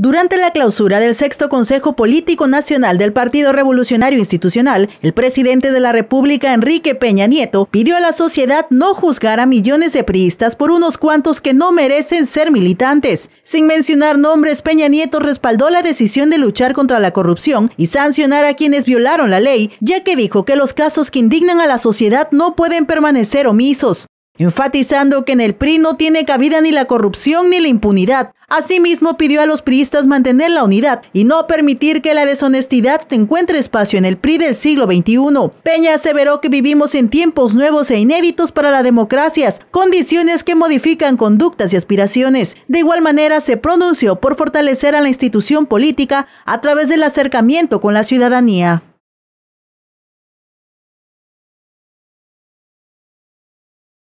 Durante la clausura del sexto Consejo Político Nacional del Partido Revolucionario Institucional, el presidente de la República, Enrique Peña Nieto, pidió a la sociedad no juzgar a millones de priistas por unos cuantos que no merecen ser militantes. Sin mencionar nombres, Peña Nieto respaldó la decisión de luchar contra la corrupción y sancionar a quienes violaron la ley, ya que dijo que los casos que indignan a la sociedad no pueden permanecer omisos enfatizando que en el PRI no tiene cabida ni la corrupción ni la impunidad. Asimismo, pidió a los priistas mantener la unidad y no permitir que la deshonestidad encuentre espacio en el PRI del siglo XXI. Peña aseveró que vivimos en tiempos nuevos e inéditos para las democracias, condiciones que modifican conductas y aspiraciones. De igual manera, se pronunció por fortalecer a la institución política a través del acercamiento con la ciudadanía.